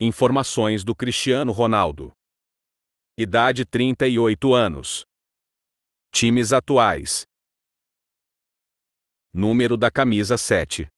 Informações do Cristiano Ronaldo. Idade 38 anos. Times atuais. Número da camisa 7.